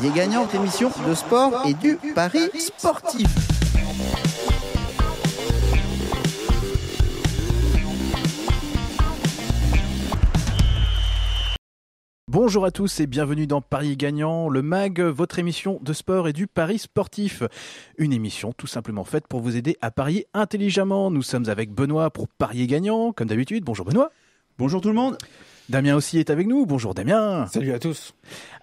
Parier gagnant, émission de sport et du pari sportif. Bonjour à tous et bienvenue dans Paris Gagnant, le MAG, votre émission de sport et du Paris sportif. Une émission tout simplement faite pour vous aider à parier intelligemment. Nous sommes avec Benoît pour Parier Gagnant, comme d'habitude. Bonjour Benoît. Bonjour tout le monde. Damien aussi est avec nous. Bonjour Damien. Salut à tous.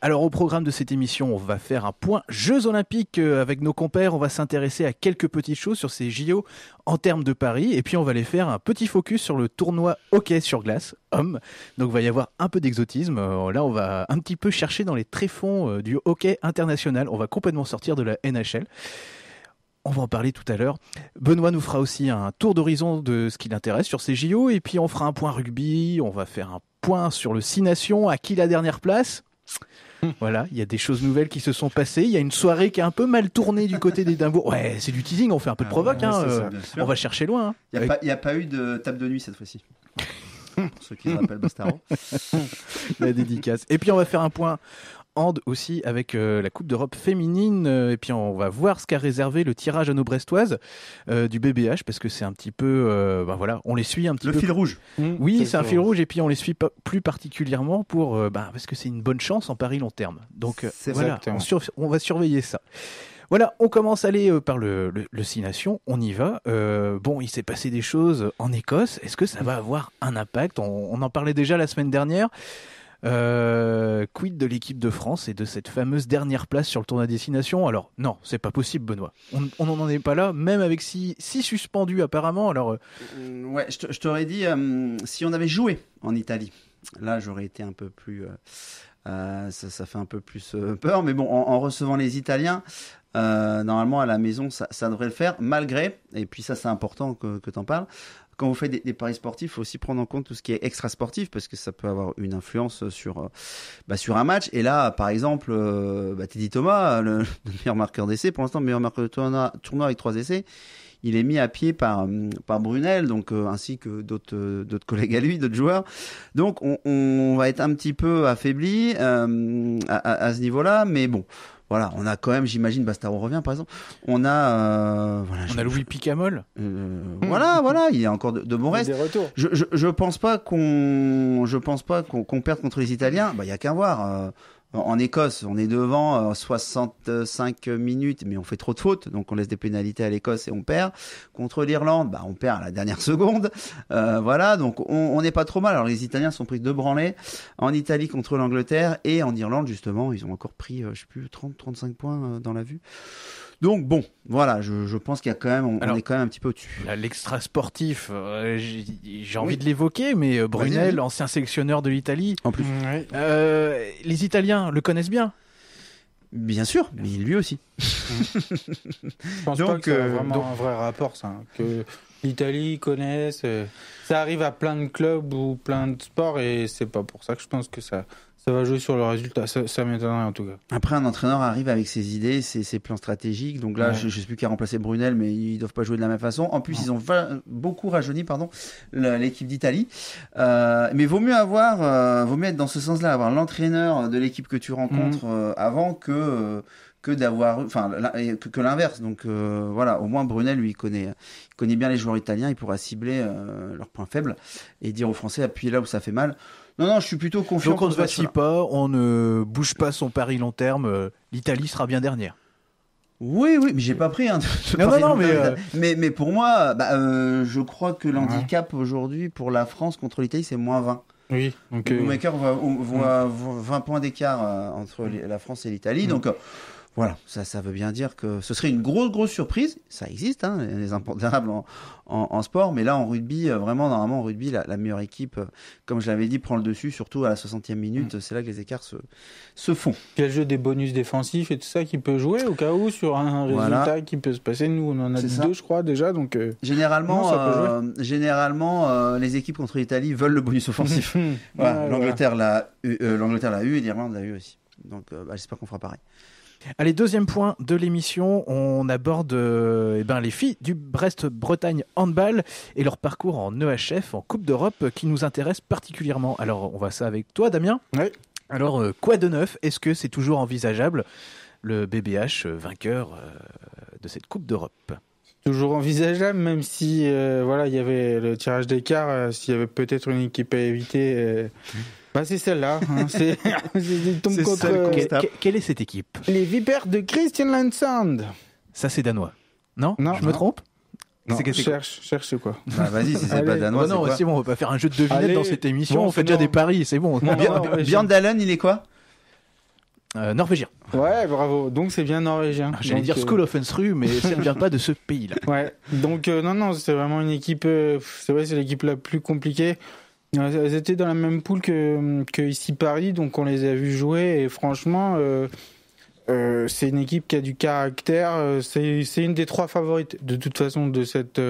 Alors au programme de cette émission, on va faire un point Jeux Olympiques euh, avec nos compères. On va s'intéresser à quelques petites choses sur ces JO en termes de Paris. Et puis on va aller faire un petit focus sur le tournoi hockey sur glace, homme. Donc il va y avoir un peu d'exotisme. Euh, là, on va un petit peu chercher dans les tréfonds euh, du hockey international. On va complètement sortir de la NHL. On va en parler tout à l'heure. Benoît nous fera aussi un tour d'horizon de ce qui l'intéresse sur ces JO. Et puis on fera un point rugby. On va faire un sur le 6 Nations, à qui la dernière place. Hmm. Voilà, il y a des choses nouvelles qui se sont passées. Il y a une soirée qui a un peu mal tourné du côté des Dimbourg. Ouais, c'est du teasing, on fait un peu de ah provoque. Hein, euh, on va chercher loin. Hein. Il n'y a, pas eu de table de nuit cette fois-ci. Pour ceux qui se rappellent Bastaro. La dédicace. Et puis on va faire un point Ande aussi avec euh, la Coupe d'Europe féminine. Euh, et puis on va voir ce qu'a réservé le tirage à nos Brestoises euh, du BBH parce que c'est un petit peu, ben voilà, on les suit un petit le peu. Le fil rouge. Mmh, oui, c'est un fil rouge et puis on les suit plus particulièrement pour, ben, parce que c'est une bonne chance en Paris long terme. Donc voilà, on, on va surveiller ça. Voilà, on commence à aller par le, le, Nations, on y va. bon, il s'est passé des choses en Écosse, est-ce que ça va avoir un impact on, en parlait déjà la semaine dernière. Euh, quid de l'équipe de France et de cette fameuse dernière place sur le tournoi destination Alors non, c'est pas possible, Benoît. On n'en est pas là, même avec si, si suspendu apparemment. Alors euh, mm, ouais, je t'aurais dit euh, si on avait joué en Italie. Là, j'aurais été un peu plus. Ça, fait un peu plus peur, mais bon, en, recevant les Italiens, normalement à la maison, ça, devrait le faire, malgré, et puis ça c'est important que, que tu en parles, quand vous faites des, paris sportifs, il faut aussi prendre en compte tout ce qui est extra sportif parce que ça peut avoir une influence sur, euh, bah, sur un match. Et là, par exemple, euh, bah, Teddy Thomas, le, meilleur marqueur d'essai, pour l'instant, meilleur marqueur de tournoi, avec trois essais, il est mis à pied par, euh, par Brunel, donc, ainsi que d'autres, d'autres collègues à lui, d'autres joueurs. Donc on, va être un petit peu affaibli à, ce niveau-là, mais bon, voilà, on a quand même, j'imagine, on revient par exemple. On a, euh, voilà, on a Louis Picamol. Euh, voilà, hmm. voilà, il y a encore de, de bons Je, je, pense pas qu'on, je pense pas qu'on perde contre les Italiens. Bah, il y a qu'à voir. Euh, en Écosse, on est devant 65 euh, minutes, mais on fait trop de fautes, donc on laisse des pénalités à l'Écosse et on perd. Contre l'Irlande, bah, on perd à la dernière seconde. Euh, voilà, donc on n'est pas trop mal. Alors les Italiens sont pris de branlés en Italie contre l'Angleterre et en Irlande, justement, ils ont encore pris, euh, je sais plus, 30-35 points dans la vue. Donc bon, voilà, je, pense qu'il y a quand même, est quand même un petit peu au-dessus. L'extra sportif, euh, j'ai envie de l'évoquer, mais euh, Brunel, ancien sélectionneur de l'Italie. En plus, mm, euh, les Italiens le connaissent bien. Bien sûr, mais lui aussi. je pense pas que vraiment un vrai rapport, ça. Hein, que l'Italie connaisse, ça arrive à plein de clubs ou plein de sports, et c'est pas pour ça que je pense que ça ça va jouer sur le résultat, ça, ça m'étonnerait en tout cas. Après, un entraîneur arrive avec ses idées, ses, plans stratégiques. Donc là, je ne sais plus qui a remplacé Brunel, mais ils ne doivent pas jouer de la même façon. En plus, ils ont beaucoup rajeuni pardon, l'équipe d'Italie. Euh, mais vaut mieux avoir, euh, vaut mieux être dans ce sens-là, avoir l'entraîneur de l'équipe que tu rencontres mmh. euh, avant que que d'avoir, enfin, que, l'inverse. Donc euh, voilà, au moins Brunel, lui, il connaît, connaît bien les joueurs italiens, il pourra cibler euh, leurs points faibles et dire aux Français, appuyez là où ça fait mal. Non, non, je suis plutôt confiant. Donc on ne vacille pas, on ne bouge pas son pari long terme. Euh, L'Italie sera bien dernière. Oui, oui, mais j'ai pas pris. Hein. mais, mais, pour moi, bah, je crois que l'handicap aujourd'hui pour la France contre l'Italie, c'est moins 20. Oui. Donc, okay. voit, voit, 20 points d'écart entre mm. la France et l'Italie. Donc voilà, ça, veut bien dire que ce serait une grosse, grosse surprise. Ça existe, hein, les impondérables en, sport, mais là, en rugby, euh, vraiment, normalement, en rugby, la, meilleure équipe, euh, comme je l'avais dit, prend le dessus, surtout à la 60e minute. Mm. C'est là que les écarts se, font. Quel jeu des bonus défensifs et tout ça qui peut jouer au cas où sur un résultat qui peut se passer Nous, on en a deux, je crois, déjà. Donc, euh, généralement, généralement les équipes contre l'Italie veulent le bonus offensif. L'Angleterre l'a eu, eu et l'Irlande l'a eu aussi. Donc, bah, j'espère qu'on fera pareil. Allez, deuxième point de l'émission, on aborde euh, eh ben, les filles du Brest-Bretagne handball et leur parcours en EHF, en Coupe d'Europe, qui nous intéresse particulièrement. Alors, on va ça avec toi, Damien. Oui. Alors, euh, quoi de neuf Est-ce que c'est toujours envisageable le BBH euh, vainqueur de cette Coupe d'Europe Toujours envisageable, même si voilà, il y avait le tirage d'écart, s'il y avait peut-être une équipe à éviter. Mmh. Bah, c'est celle-là. Hein. C'est contre. Euh... Quelle, est cette équipe Les Vipers de Christian Lansand. Ça, c'est danois. Non, non Je me trompe non, cherche, cherche quoi bah, Vas-y, si c'est pas danois. Oh non, c'est bon, on va pas faire un jeu de devinette dans cette émission. on fait déjà des paris, c'est bon. Bien il est quoi euh, norvégien. Ouais, bravo. Donc c'est bien norvégien. Ah, j'allais dire euh, School of Ensru, mais ça ne vient pas de ce pays-là. Ouais. Donc euh, non, non, c'est vraiment une équipe. c'est vrai, c'est l'équipe la plus compliquée. Elles étaient dans la même poule que, ici Paris, donc on les a vues jouer et franchement, euh, euh, c'est une équipe qui a du caractère. Euh, c'est une des trois favorites de toute façon de cette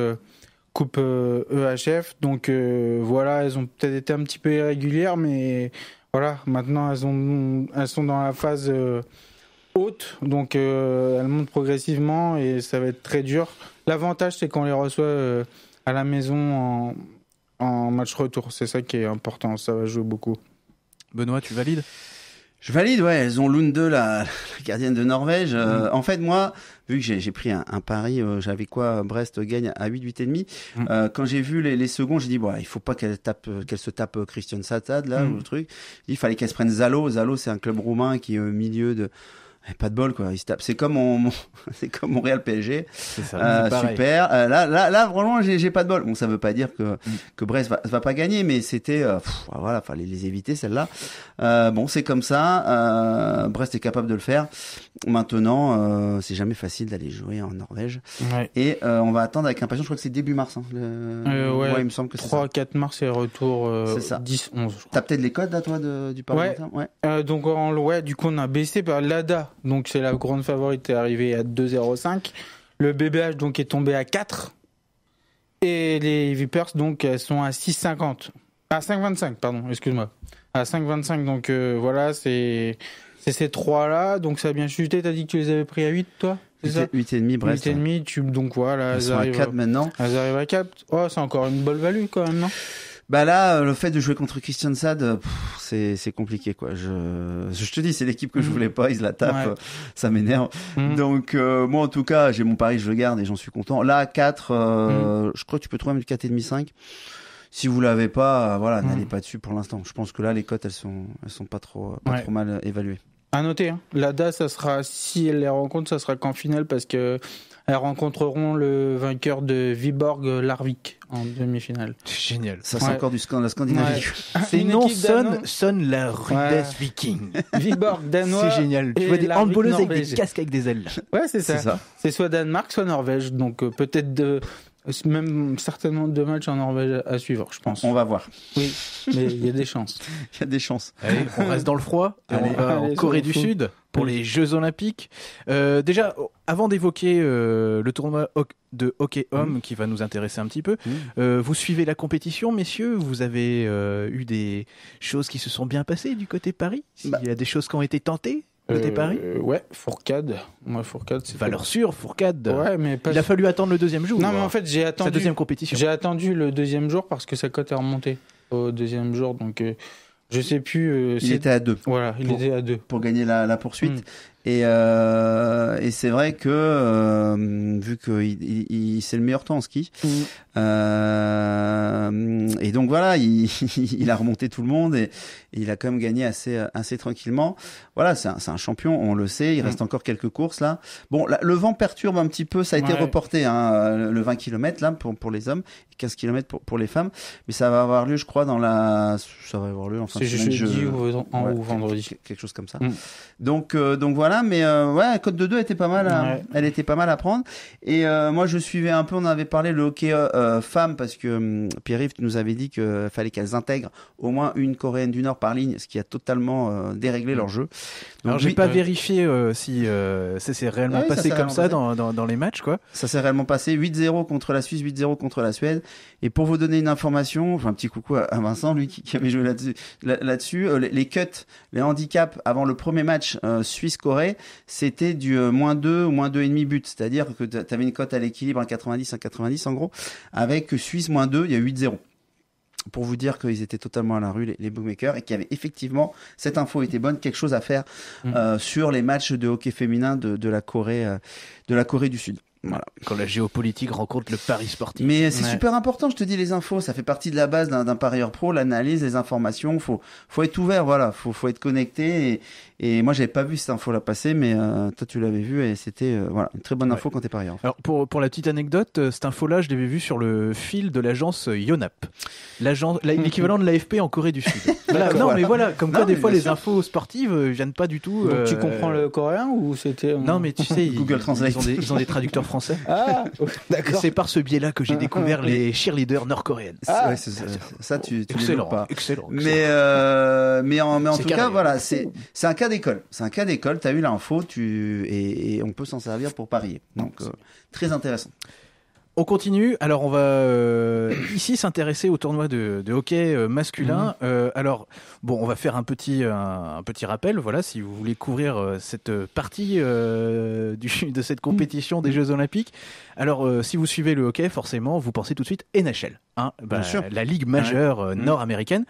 coupe EHF. E donc voilà, elles ont peut-être été un petit peu irrégulières, mais voilà, maintenant elles, elles sont dans la phase haute, donc elles montent progressivement et ça va être très dur. L'avantage c'est qu'on les reçoit à la maison en en match retour. C'est ça qui est important, ça va jouer beaucoup. Benoît, tu valides je valide, ouais. Elles ont l'une d'eux, la gardienne de Norvège. Euh, mhm. En fait, moi, vu que j'ai pris un, pari, euh, j'avais quoi Brest gagne à 8, 8,5. demi. Mhm. Euh, quand j'ai vu les, les seconds, j'ai dit, bon, il faut pas qu'elle tape, qu'elle se tape Christian Satad, là, mhm. le truc. Il fallait qu'elle se prenne Zalo. Zalo, c'est un club roumain qui est au milieu de, eh, pas de bol quoi, il se tape. C'est comme c'est comme Montréal PSG. Ça, euh, super. Euh, là, là, là, vraiment, j'ai pas de bol. Bon, ça veut pas dire que mm. que Brest va, va pas gagner, mais c'était, euh, ah, voilà, fallait les éviter celle-là. Euh, bon, c'est comme ça. Euh, Brest est capable de le faire. Maintenant, c'est jamais facile d'aller jouer en Norvège. Et on va attendre avec impatience. Je crois que c'est début mars. Hein, il me semble que 3 4 mars et retour. Ça. 10 11. T'as peut-être les codes là, toi de, du parlementaire. Ouais. donc ouais, du coup on a baissé par bah, l'ADA donc c'est la grande favorite est arrivée à 2,05. Le BBH donc est tombé à 4. Et les Vipers donc sont à 6,50. À 5,25, pardon, excuse-moi. À 5,25, donc euh, voilà, c'est ces trois-là. Donc ça a bien chuté. as dit que tu les avais pris à 8, toi 8,5 bref. 8,5, tu, donc voilà. Elles, arrivent à 4 maintenant. Elles arrivent à 4. c'est encore une bonne value quand même, non bah là, euh, le fait de jouer contre Christian Sad, euh, c'est compliqué quoi. Je, je te dis, c'est l'équipe que je mm. voulais pas, ils la tapent, euh, ça m'énerve. Mm. Donc moi en tout cas, j'ai mon pari, je le garde et j'en suis content. Là 4 mm. je crois que tu peux trouver même 4 et demi 5. Si vous l'avez pas, voilà, n'allez pas dessus pour l'instant. Je pense que là les cotes elles sont elles sont pas trop trop mal évaluées. À noter, hein. la DA, ça sera, si elle les rencontre, ça sera qu'en finale parce que elles rencontreront le vainqueur de Viborg Larvik en demi-finale. Génial. Ça, c'est encore du scan, la Scandinavie. Ouais. C'est ah, non sonne, la rudesse viking. Viborg danois. C'est génial. Tu vois des handballeuses avec des casques avec des ailes. Ouais, c'est ça. C'est soit Danemark, soit Norvège. Donc euh, peut-être de même certainement deux matchs en Norvège à suivre, je pense. On va voir. Oui, mais il y a des chances. Il y a des chances. Allez, on reste dans le froid. on va en Corée du Sud pour les Jeux Olympiques. Euh, déjà, avant d'évoquer euh, le tournoi de hockey homme qui va nous intéresser un petit peu, euh, vous suivez la compétition, messieurs Vous avez eu des choses qui se sont bien passées du côté Paris Il bah. y a des choses qui ont été tentées le euh, Paris Ouais, Fourcade. Moi, Fourcade, c'est. Valeur sûre, Fourcade. Ouais, mais Il a fallu attendre le deuxième jour. Non, mais en fait, j'ai attendu. Sa deuxième compétition. J'ai attendu le deuxième jour parce que sa cote est remontée au deuxième jour. Donc, euh, je sais plus. Euh, il était à deux. Voilà, il était à deux. Pour gagner la, poursuite. Mm. Et, euh, et c'est vrai que euh, vu que il, c'est le meilleur temps en ski, mmh. euh, et donc voilà, il, a remonté tout le monde et, il a quand même gagné assez assez tranquillement. Voilà, c'est un, un, champion, on le sait. Il mmh. reste encore quelques courses là. Bon, le vent perturbe un petit peu. Ça a été reporté, hein, le, 20 km là pour pour les hommes, 15 km pour pour les femmes, mais ça va avoir lieu, je crois, dans la ça va avoir lieu en fin de semaine, jeudi je... ou, ou vendredi, quelque, chose comme ça. Mmh. Donc euh, donc voilà mais euh, ouais, la cote de 2 était pas mal. À, Elle était pas mal à prendre. Et euh, moi, je suivais un peu. On avait parlé le hockey euh, femme parce que hum, Pierre-Yves nous avait dit qu'il fallait qu'elles intègrent au moins une coréenne du Nord par ligne, ce qui a totalement déréglé leur jeu. Alors, j'ai pas vérifié si ça c'est réellement passé comme ça Dans, dans, dans, les matchs, quoi. Ça s'est réellement passé 8-0 contre la Suisse, 8-0 contre la Suède. Et pour vous donner une information, enfin un petit coucou à, Vincent, lui qui, avait joué là-dessus, là-dessus, les, les, cuts, les handicaps avant le premier match Suisse-Corée c'était du euh, moins 2 ou moins 2,5 buts. C'est-à-dire que tu avais une cote à l'équilibre, à 90, à 90 en gros. Avec Suisse moins 2, il y a 8-0 pour vous dire qu'ils étaient totalement à la rue, les, bookmakers, et qu'il y avait effectivement, cette info était bonne, quelque chose à faire mmh. euh, sur les matchs de hockey féminin de, la Corée, euh, de la Corée du Sud. Voilà. Quand la géopolitique rencontre le pari sportif. Mais c'est super important, je te dis les infos, ça fait partie de la base d'un parieur pro, l'analyse, les informations, faut faut être ouvert, voilà, faut faut être connecté et, moi j'avais pas vu cette info là passer mais euh, toi tu l'avais vu et c'était euh, voilà, une très bonne info quand tu es parieur. Alors pour pour la petite anecdote, euh, cette info là, je l'avais vue sur le fil de l'agence Yonap. L'agence l'équivalent de l'AFP en Corée du Sud. voilà, non, mais voilà, comme quoi des fois les infos sportives viennent pas du tout. Donc, tu comprends le coréen ou c'était Non, mais tu sais, Google Translate. Ils ont des, ils ont des traducteurs français français. Ah, c'est par ce biais-là que j'ai ah, découvert les cheerleaders nord-coréennes. Ah, ça, tu tu, tu excellent, pas. Excellent, Mais euh, mais en, tout cas, hein. voilà, c'est un cas d'école. C'est un cas d'école. tu as eu l'info, tu et, on peut s'en servir pour parier. Donc euh, très intéressant. On continue. Alors, on va euh, ici s'intéresser au tournoi de, hockey euh, masculin. Mhm. Euh, alors, bon, on va faire un petit un, petit rappel. Voilà, si vous voulez couvrir cette partie du, de cette compétition des mhm. Jeux Olympiques. Alors, si vous suivez le hockey, forcément, vous pensez tout de suite NHL. Hein, bah, la ligue majeure euh, mm. nord-américaine,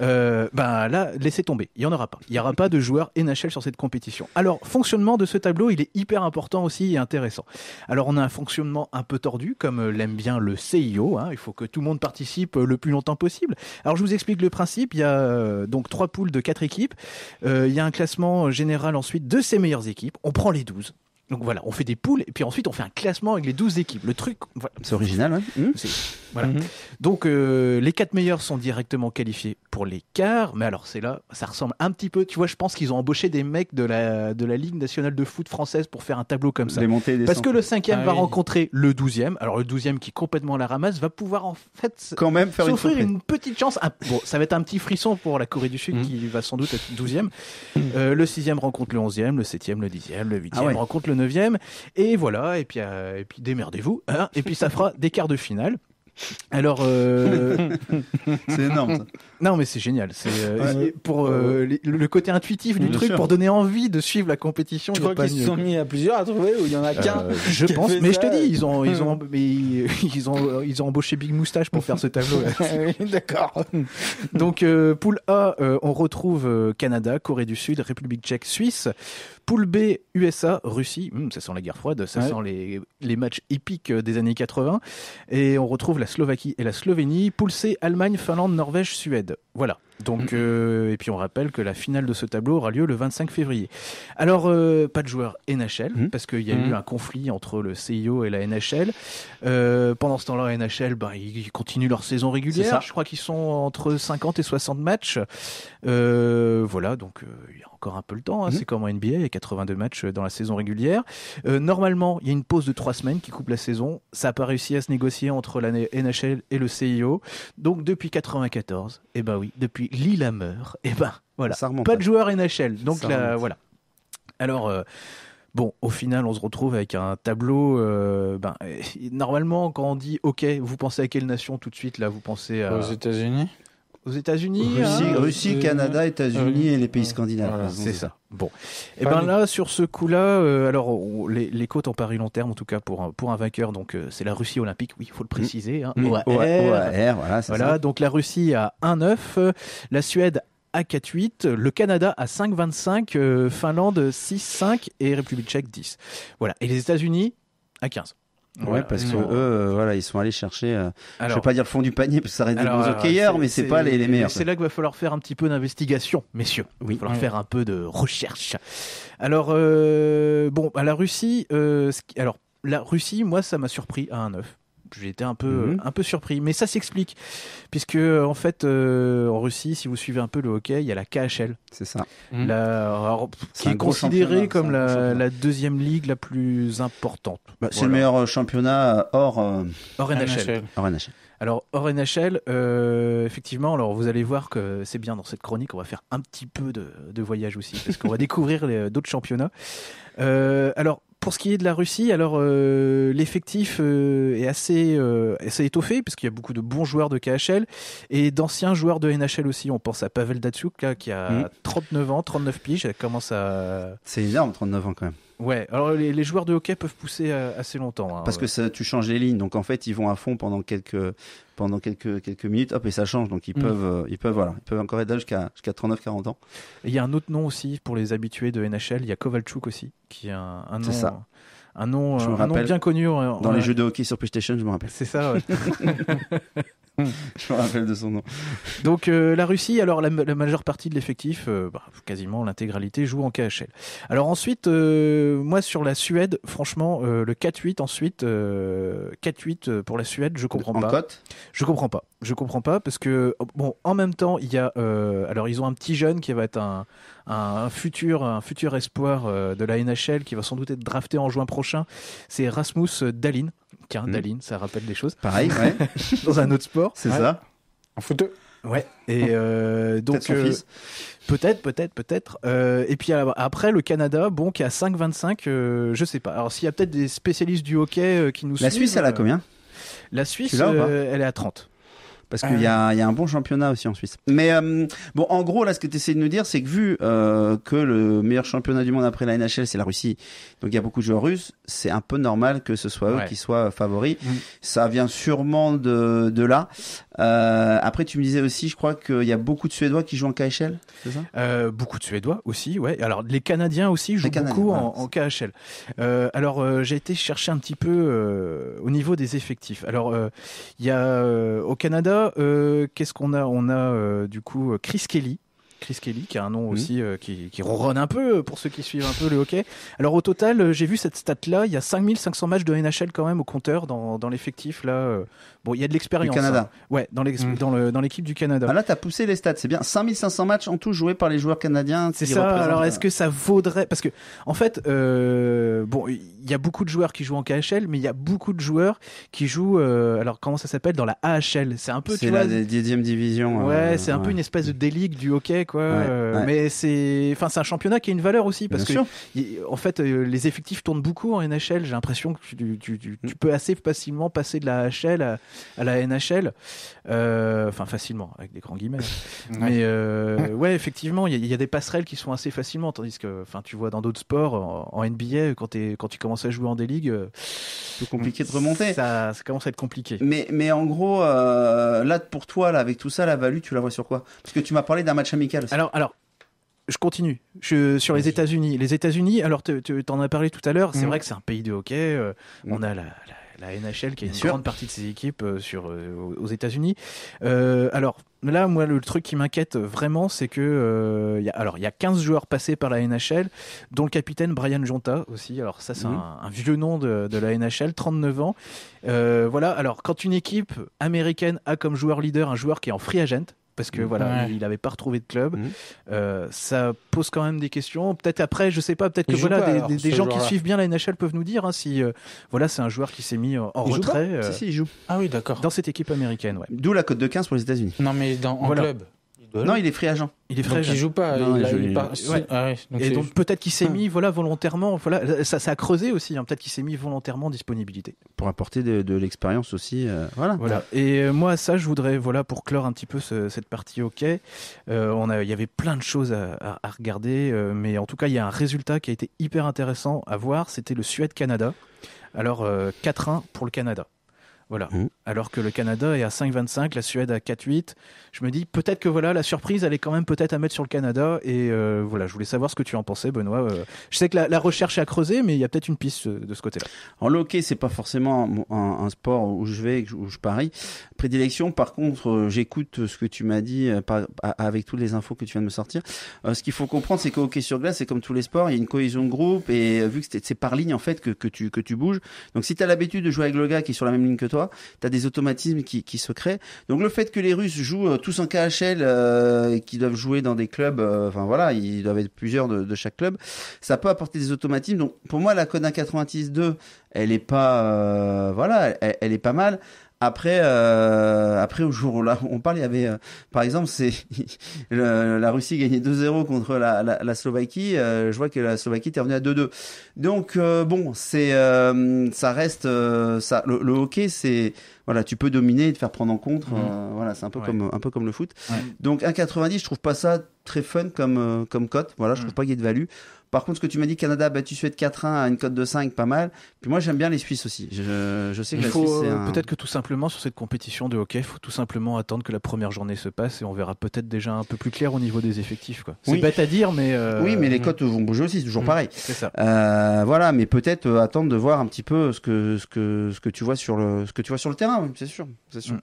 euh, bah, là, laissez tomber. Il n'y en aura pas. Il n'y aura pas de joueurs NHL sur cette compétition. Alors, fonctionnement de ce tableau, il est hyper important aussi et intéressant. Alors, on a un fonctionnement un peu tordu, comme euh, l'aime bien le CIO. Hein. il faut que tout le monde participe euh, le plus longtemps possible. Alors, je vous explique le principe. Il y a donc trois poules de quatre équipes. il y a un classement général ensuite de ces meilleures équipes. On prend les 12. Donc voilà, on fait des poules et puis ensuite on fait un classement avec les 12 équipes. Le truc, c'est original, mmh. mmh. Donc euh, les quatre meilleurs sont directement qualifiés pour les quarts, mais alors c'est là, ça ressemble un petit peu. Tu vois, je pense qu'ils ont embauché des mecs de la de la Ligue nationale de foot française pour faire un tableau comme ça. Parce que le cinquième ah va rencontrer le 12e Alors le 12e qui complètement la ramasse va pouvoir en fait quand même faire s'offrir une, petite chance. À... Ah, bon, ça va être un petit frisson pour la Corée du Sud mmh. qui va sans doute être douzième. e le sixième rencontre le 11e le septième, le 10 dixième, le huitième ah rencontre le et voilà, et puis, euh, et puis démerdez-vous. Hein. et puis ça fera des quarts de finale. Alors, euh, c'est énorme. Ça. Non, mais c'est génial. C'est euh, pour le côté intuitif du truc, pour donner envie de suivre la compétition. Je crois qu'ils se sont mis à plusieurs à trouver ou il y en a qu'un. je pense, mais je te dis, ils ont, ils ont, hmm. ils, ont, ils ont embauché Big Moustache pour faire ce tableau. D'accord. Donc, poule A, on retrouve Canada, Corée du Sud, République Tchèque, Suisse. Poule B, USA, Russie. Hmm, ça sent la guerre froide, ça sent les, les, matchs épiques euh, des années 80. Et on retrouve la Slovaquie et la Slovénie. Poule C, Allemagne, Finlande, Norvège, Suède. Voilà. Donc, euh, et puis on rappelle que la finale de ce tableau aura lieu le 25 février. Alors, euh, pas de joueurs NHL, mm-hmm. parce qu'il y a eu mm-hmm. un conflit entre le CIO et la NHL. Euh, pendant ce temps-là, la NHL, ben, ils continuent leur saison régulière. Je crois qu'ils sont entre 50 et 60 matchs. voilà, donc il y a encore un peu le temps. Hein. Mm-hmm. C'est comme en NBA, il y a 82 matchs dans la saison régulière. normalement, il y a une pause de 3 semaines qui coupe la saison. Ça n'a pas réussi à se négocier entre la NHL et le CIO. Donc, depuis 94, et bah ben oui, depuis puis la meurt, et eh ben voilà, pas de joueur NHL. Donc voilà. Alors. Euh, bon, au final, on se retrouve avec un tableau. Euh, ben, normalement, quand on dit OK, vous pensez à quelle nation tout de suite Là, vous pensez aux États-Unis aux États-Unis Russie, hein, euh, Canada, euh, États-Unis euh, et les pays scandinaves. c'est ça. Bon. Et eh bien là, sur ce coup-là, alors les, les côtes en paru long terme, en tout cas pour un, pour un vainqueur. Donc c'est la Russie olympique, oui, il faut le préciser. Hein, OAR, mm. OAR, voilà. voilà Donc la Russie à 1,9, la Suède à 4,8, le Canada à 5,25, Finlande 6,5 et République Tchèque 10. Voilà. Et les États-Unis à 15. Ouais, parce que euh, voilà, ils sont allés chercher. je euh, ne je vais pas dire le fond du panier parce que ça reste des bons mais c'est pas les, les meilleurs. C'est là qu'il va falloir faire un petit peu d'investigation, messieurs. Il va falloir faire un peu de recherche. Alors, euh, bon, à la Russie, alors la Russie, moi, ça m'a surpris à un 9 J'étais un peu, mhm. un peu surpris. Mais ça s'explique. Puisque, en fait, euh, en Russie, si vous suivez un peu le hockey, il y a la KHL. C'est ça. Mhm. La, qui est considérée comme la, deuxième ligue la plus importante. Bah, c'est le meilleur euh, championnat euh, hors, hors, NHL. NHL. Alors, hors NHL, effectivement, alors vous allez voir que c'est bien dans cette chronique, on va faire un petit peu de, de voyage aussi, parce qu'on va découvrir d'autres championnats. alors, pour ce qui est de la Russie, alors euh, l'effectif euh, est assez, euh, assez étoffé puisqu'il y a beaucoup de bons joueurs de KHL et d'anciens joueurs de NHL aussi. On pense à Pavel Datsuk qui a 39 mm. ans, 39 piges, elle commence à. C'est énorme, 39 ans quand même. Ouais, alors les, joueurs de hockey peuvent pousser euh, assez longtemps. Hein, Parce que ça, tu changes les lignes, donc en fait ils vont à fond pendant quelques, pendant quelques, quelques minutes, hop, et ça change, donc ils mm. peuvent, euh, ils peuvent, voilà, ils peuvent encore être là jusqu'à 39-40 ans. Il y a un autre nom aussi pour les habitués de NHL, il y a Kovalchuk aussi, qui est un, nom. Euh, un nom, bien connu. Hein, dans les jeux de hockey sur PlayStation, je me rappelle. C'est ça, ouais. je me rappelle de son nom. Donc euh, la Russie, alors la, majeure partie de l'effectif, euh, bah, quasiment l'intégralité, joue en KHL. Alors ensuite, euh, moi sur la Suède, franchement, le 4-8 ensuite, 4-8 pour la Suède, je comprends en pas. Cote je comprends pas. Je comprends pas parce que bon, en même temps, il y a, alors ils ont un petit jeune qui va être un, un futur, un futur espoir de la NHL qui va sans doute être drafté en juin prochain. C'est Rasmus Dalin Mm. Daline, ça rappelle des choses. Pareil, Dans un autre sport. C'est ça. En foot. Ouais. Et euh, donc euh, peut-être, peut-être, peut-être. Euh, et puis après le Canada, bon, qui a 5,25, euh, je sais pas. Alors s'il y a peut-être des spécialistes du hockey qui nous. La Suisse, elle a combien La Suisse, elle est à 30 parce ah qu'il y a, un bon championnat aussi en Suisse. Mais euh, bon, en gros, là, ce que tu essaies de nous dire, c'est que vu euh, que le meilleur championnat du monde après la NHL, c'est la Russie, donc il y a beaucoup de joueurs russes, c'est un peu normal que ce soit eux qui soient favoris. Mm. Ça vient sûrement de, de là. Euh, après, tu me disais aussi, je crois qu'il y a beaucoup de Suédois qui jouent en KHL, c'est ça euh, Beaucoup de Suédois aussi, ouais. Alors, les Canadiens aussi jouent beaucoup en, KHL. Euh, alors, euh, j'ai été chercher un petit peu euh, au niveau des effectifs. Alors, euh, il y a au Canada, qu'est-ce qu'on a On a du coup Chris Kelly Chris Kelly, qui a un nom mmh. aussi euh, qui, ronronne un peu euh, pour ceux qui suivent un peu le hockey. Alors au total, euh, j'ai vu cette stat-là, il y a 5500 matchs de NHL quand même au compteur dans, l'effectif. Là, bon, il y a de l'expérience. Du Canada. Hein. Ouais, mmh. dans l'équipe du Canada. Ah là, as poussé les stats, c'est bien. 5500 matchs en tout joués par les joueurs canadiens. C'est ça. Alors est-ce que ça vaudrait Parce que en fait, bon il y a beaucoup de joueurs qui jouent en KHL, mais il y a beaucoup de joueurs qui jouent, euh, alors comment ça s'appelle, dans la AHL. C'est un peu. C'est la dixième division. Euh, ouais, c'est un peu une espèce de déligue du hockey, quoi. Euh, mais c'est, enfin, c'est un championnat qui a une valeur aussi parce que, en fait, les effectifs tournent beaucoup en NHL. J'ai l'impression que tu, mm. peux assez facilement passer de la AHL à, la NHL. Enfin, facilement, avec des grands guillemets. Hein. mais ouais, effectivement, il y, a des passerelles qui sont assez facilement, tandis que, enfin, tu vois, dans d'autres sports, en, NBA, quand, quand tu commences ça à jouer en des ligues, euh, c'est compliqué de remonter. Ça, commence à être compliqué. Mais, mais en gros, euh, là, pour toi, là, avec tout ça, la value, tu la vois sur quoi Parce que tu m'as parlé d'un match amical. Alors, alors je continue. sur les États-Unis. Les États-Unis, alors tu en as parlé tout à l'heure, c'est mm. vrai que c'est un pays de hockey. Euh, on mm. a la, NHL qui est une grande partie de ses équipes euh, sur, euh, aux États-Unis. alors là, moi, le truc qui m'inquiète vraiment, c'est que. Y a, alors, il y a 15 joueurs passés par la NHL, dont le capitaine Brian Jonta aussi. Alors, ça, c'est mm. un, vieux nom de, de, la NHL, 39 ans. voilà, alors, quand une équipe américaine a comme joueur leader un joueur qui est en free agent, parce que voilà, il n'avait pas retrouvé de club. Mhm. Euh, ça pose quand même des questions. Peut-être après, je sais pas, peut-être que voilà, des, gens qui suivent bien la NHL peuvent nous dire hein, si euh, voilà, c'est un joueur qui s'est mis en retrait. si, si, il joue. Ah oui, d'accord. Dans cette équipe américaine, ouais. D'où la côte de 15 pour les États-Unis. Non, mais dans, en club. Non, il est frais agent. Il est free agent. Il joue pas. il, et donc peut-être qu'il s'est ah. mis voilà volontairement. Voilà, ça, ça a creusé aussi. Hein. peut-être qu'il s'est mis volontairement disponibilité. Pour apporter de, l'expérience aussi. Euh, voilà. Voilà. Et euh, moi ça je voudrais voilà pour clore un petit peu cette partie Ok, euh, on a il y avait plein de choses à, à regarder, mais en tout cas il y a un résultat qui a été hyper intéressant à voir. C'était le Suède Canada. Alors 4-1 pour le Canada. Mmh. Alors que le Canada est à 5,25, la Suède à 4,8. Je me dis peut-être que voilà, la surprise, elle est quand même peut-être à mettre sur le Canada. Et euh, voilà, je voulais savoir ce que tu en pensais, Benoît. Euh, je sais que la, recherche est à creuser, mais il y a peut-être une piste euh, de ce côté-là. En hockey, c'est pas forcément un, sport où je vais, où je parie. Prédilection, par contre, j'écoute ce que tu m'as dit avec toutes les infos que tu viens de me sortir. ce qu'il faut comprendre, c'est que hockey sur glace, c'est comme tous les sports, il y a une cohésion de groupe et vu que c'est par ligne en fait que, tu, que tu bouges. Donc si tu as l'habitude de jouer avec le gars qui est sur la même ligne que toi, t'as Tu as des automatismes qui, se créent. Donc le fait que les Russes jouent euh, tous en KHL euh, et qu'ils doivent jouer dans des clubs, euh, enfin voilà, ils doivent être plusieurs de, chaque club, ça peut apporter des automatismes. Donc pour moi, la CODA 92, elle est pas, voilà, elle, est pas mal. Après, euh, après au jour où là on parle, il y avait, euh, par exemple, c'est la Russie gagnait 2-0 contre la, la, la Slovaquie. Euh, je vois que la Slovaquie est revenue à 2-2. Donc euh, bon, c'est, ça reste, ça, le hockey, c'est voilà, tu peux dominer et te faire prendre en compte. Mhm. Euh, voilà, c'est un peu comme un peu comme le foot. donc Donc 1,90, je trouve pas ça très fun comme euh, comme cote. Voilà, je mm. trouve pas qu'il y ait de value. Par contre, ce que tu m'as dit, Canada bah, tu battu 4-1 à une cote de 5, pas mal. Puis moi, j'aime bien les Suisses aussi. Je, sais que euh, peut-être que tout simplement sur cette compétition de hockey, faut tout simplement attendre que la première journée se passe et on verra peut-être déjà un peu plus clair au niveau des effectifs. Quoi. C'est bête à dire, mais oui, mais les mm. cotes vont bouger aussi, c'est toujours mm. pareil. voilà, mais peut-être attendre de voir un petit peu ce que ce que ce que tu vois sur le ce que tu vois sur le terrain. Ah, c'est sûr, mm.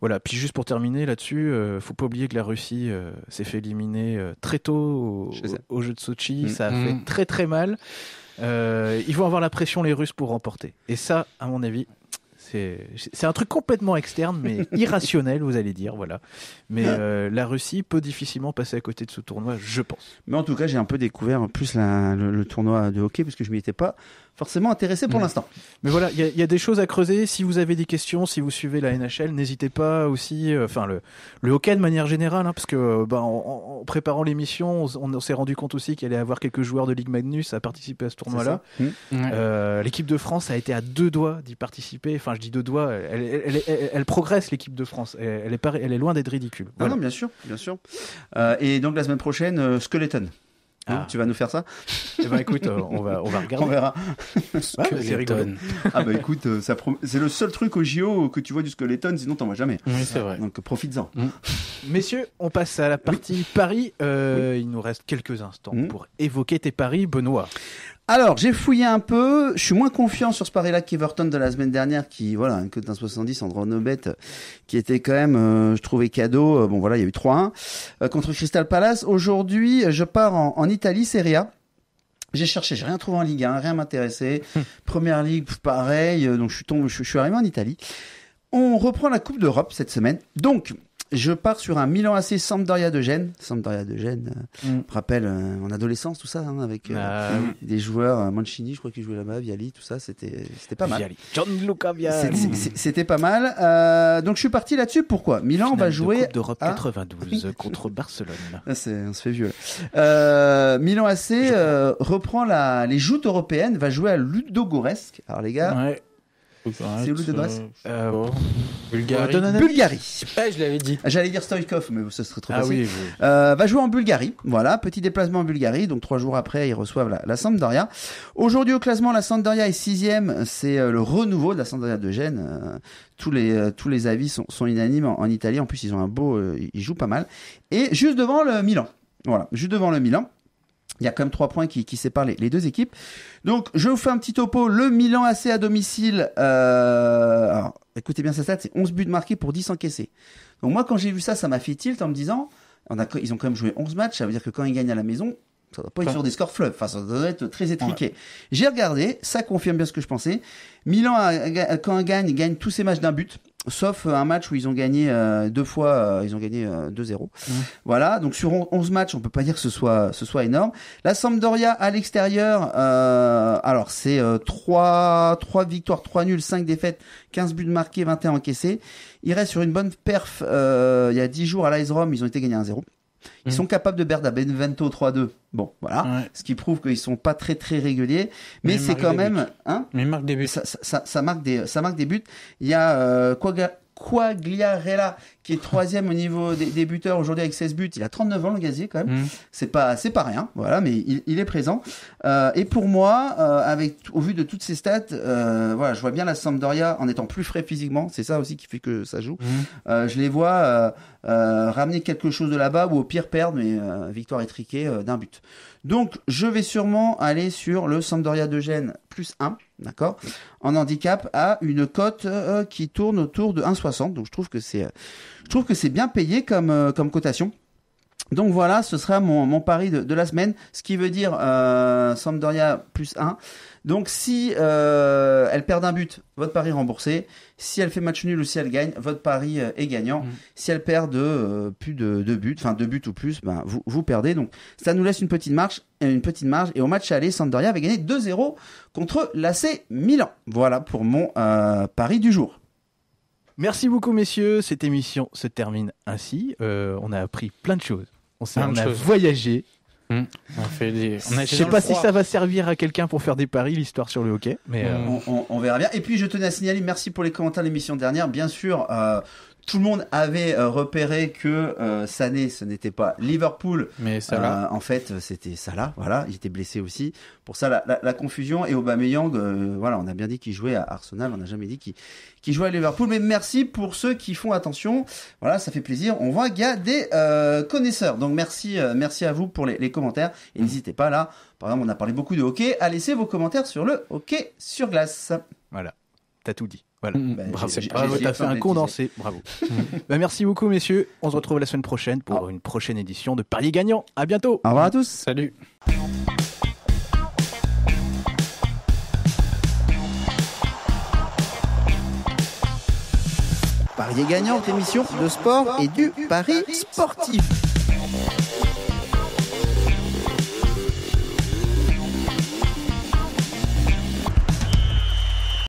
Voilà, puis juste pour terminer là-dessus, ne euh, faut pas oublier que la Russie euh, s'est fait éliminer euh, très tôt au, jeu de Sochi, mm. ça a fait mm. très très mal. ils vont avoir la pression les Russes pour remporter. Et ça, à mon avis, c'est un truc complètement externe, mais irrationnel, vous allez dire, voilà. Mais ah. la Russie peut difficilement passer à côté de ce tournoi, je pense. Mais en tout cas, j'ai un peu découvert plus le, tournoi de hockey, parce que je m'y étais pas forcément intéressé pour l'instant. Mais voilà, il y, a des choses à creuser. Si vous avez des questions, si vous suivez la NHL, n'hésitez pas aussi. Euh, enfin, le, le, hockey de manière générale, hein, parce que euh, bah, en, préparant l'émission, on, s'est rendu compte aussi qu'il allait y avoir quelques joueurs de Ligue Magnus à participer à ce tournoi-là. Hum. Euh, l'équipe de France a été à deux doigts d'y participer. Enfin, je dis deux doigts. Elle, progresse l'équipe de France. Elle, est, elle est loin d'être ridicule. Ah voilà. bien sûr, bien sûr. et donc la semaine prochaine, Skeleton. Hein ah. tu vas nous faire ça Eh ben écoute, euh, on va on va regarder. on verra. Ah, skeleton. ah bah écoute, euh, c'est le seul truc au JO que tu vois du skeleton, sinon t'en vois jamais. Oui, c'est vrai. Donc profites-en. Mm. Messieurs, on passe à la partie paris. Euh, il nous reste quelques instants mm. pour évoquer tes paris, Benoît. Alors, j'ai fouillé un peu. Je suis moins confiant sur ce pari-là qu'Everton de la semaine dernière, qui, voilà, un cote 70 en drone qui était quand même, euh, je trouvais cadeau. Euh, bon, voilà, il y a eu 3-1 euh, contre Crystal Palace. Aujourd'hui, je pars en, Italie, Serie A. J'ai cherché, j'ai rien trouvé en Ligue 1, rien m'intéressait. Première Ligue, pareil. Donc, je suis tombé, je suis arrivé en Italie. On reprend la Coupe d'Europe cette semaine. Donc, je pars sur un Milan AC Sampdoria de Gênes. Sampdoria de Gênes, je euh, me mm. rappelle euh, en adolescence tout ça, hein, avec euh, ah, des joueurs Mancini, je crois qu'il jouait là-bas, Viali, tout ça, c'était c'était pas mal. Gianluca Viali. C'était pas mal. donc je suis parti là-dessus. Pourquoi Milan va jouer de Coupe 92 contre Barcelone. Ah, on se fait vieux. Milan AC reprend la, les joutes européennes, va jouer à Ludogorets. Alors les gars. Ouais. Hein. C'est où le euh, euh, Bulgarie. Euh, eh, je l'avais dit. Ah, j'allais dire Stoïkov, mais ce serait trop ah va jouer en Bulgarie. Voilà, petit déplacement en Bulgarie. Donc trois jours après, ils reçoivent la, Sampdoria. Aujourd'hui au classement, la Sampdoria est sixième. C'est le renouveau de la Sampdoria de Gênes. tous les tous les avis sont, unanimes en, en, Italie. En plus, ils ont un beau, ils jouent pas mal. Et juste devant le Milan. Voilà, juste devant le Milan. Il y a quand même trois points qui, séparent les, deux équipes. Donc, je vous fais un petit topo. Le Milan AC à domicile. Euh, alors, écoutez bien ça ça c'est 11 buts marqués pour 10 encaissés. Donc moi, quand j'ai vu ça, ça m'a fait tilt en me disant, on ils ont quand même joué 11 matchs. Ça veut dire que quand ils gagnent à la maison, ça doit pas être sur des scores fleuves. Enfin, ça doit être très étriqué. J'ai regardé, ça confirme bien ce que je pensais. Milan, euh, euh, quand il gagne, gagne tous ses matchs d'un but. Sauf euh, un match où ils ont gagné euh, deux fois, euh, ils ont gagné 2-0. Voilà, donc sur 11 matchs, on peut pas dire que ce soit, ce soit énorme. La Sampdoria à l'extérieur, alors c'est 3, 3 victoires, 3 nuls, 5 défaites, 15 buts marqués, 21 encaissés. Il reste sur une bonne perf il y a 10 jours à l'Ice Rome, ils ont été gagnés 1-0. Ils mhm. sont capables de perdre à 3-2. Bon, voilà. Ce qui prouve qu'ils ne sont pas très très réguliers. Mais, c'est quand même. Hein mais des Ça, marque des, ça marque des buts. Il y a euh, Quagliarella, qui est troisième au niveau des, buteurs aujourd'hui avec 16 buts. Il a 39 ans, le gazier, quand même. Mm. C'est pas, c'est pas rien, voilà, mais il, est présent. Euh, et pour moi, euh, avec, au vu de toutes ces stats, euh, voilà, je vois bien la Sampdoria en étant plus frais physiquement. C'est ça aussi qui fait que ça joue. Mm. je les vois ramener quelque chose de là-bas ou au pire perdre, mais victoire étriquée d'un but. Donc, je vais sûrement aller sur le Sampdoria de Gênes plus 1 d'accord, en handicap à une cote euh, qui tourne autour de 1,60. Donc je trouve que c'est, euh, je trouve que c'est bien payé comme euh, comme cotation. Donc voilà, ce sera mon, pari de, la semaine, ce qui veut dire euh, Sampdoria plus 1. Donc si euh, elle perd un but, votre pari est remboursé. Si elle fait match nul ou si elle gagne, votre pari euh, est gagnant. Mm. Si elle perd de, euh, plus de deux buts, enfin deux buts ou plus, ben, vous, vous perdez. Donc ça nous laisse une petite marge. Une petite marge. Et au match aller, Sampdoria avait gagné 2-0 contre l'AC Milan. Voilà pour mon pari du jour. Merci beaucoup messieurs, cette émission se termine ainsi. on a appris plein de choses. Ah, on, on a voyagé. Hmm. On, fait des... Je sais pas si ça va servir à quelqu'un pour faire des paris, l'histoire sur le hockey. Mais hmm. euh, on, verra bien. Et puis je tenais à signaler, merci pour les commentaires de l'émission dernière. Bien sûr, euh, tout le monde avait euh, repéré que euh, Sané, ce n'était pas Liverpool. Mais Salah. Euh, en fait, euh, c'était Salah. Voilà, il était blessé aussi. Pour ça, la, confusion. Et Aubameyang, young, voilà, on a bien dit qu'il jouait à Arsenal. On n'a jamais dit qu'il jouait à Liverpool. Mais merci pour ceux qui font attention. Voilà, ça fait plaisir. On voit qu'il y a des connaisseurs. Donc merci, merci à vous pour les, commentaires. Et n'hésitez pas là. Par exemple, on a parlé beaucoup de hockey. À laisser vos commentaires sur le hockey sur glace. Voilà, t'as tout dit. Voilà. Mm. Bah, bravo, t'as fait un condensé. Bravo. Bah, merci beaucoup, messieurs. On se retrouve la semaine prochaine pour ah. une prochaine édition de Paris Gagnant. À bientôt. Au revoir à tous. Salut. Paris Gagnant, émission de sport et du Paris sportif.